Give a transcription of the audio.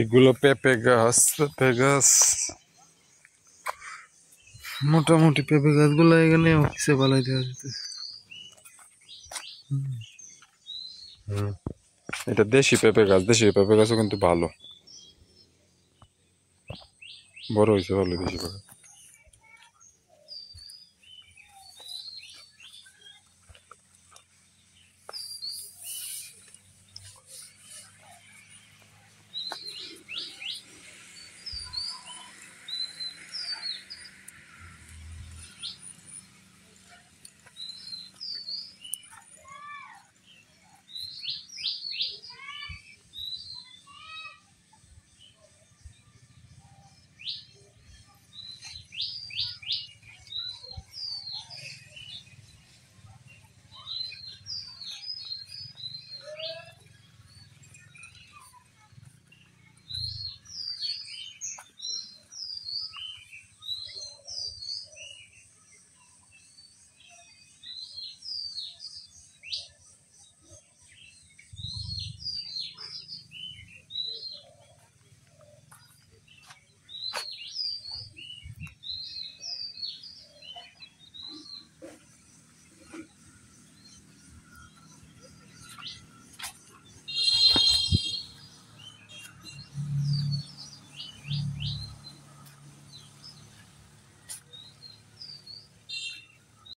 এগুলো পেঁপে গাছ পেঁপে গাছ মোটামুটি পেঁপে গাছগুলো এখানে অফিসে বালাই দেওয়া যেতেছে এটা দেশি পেঁপে গাছ দেশি পেঁপে গাছও কিন্তু ভালো বড় হয়েছে ভালো দেশি পেঁপে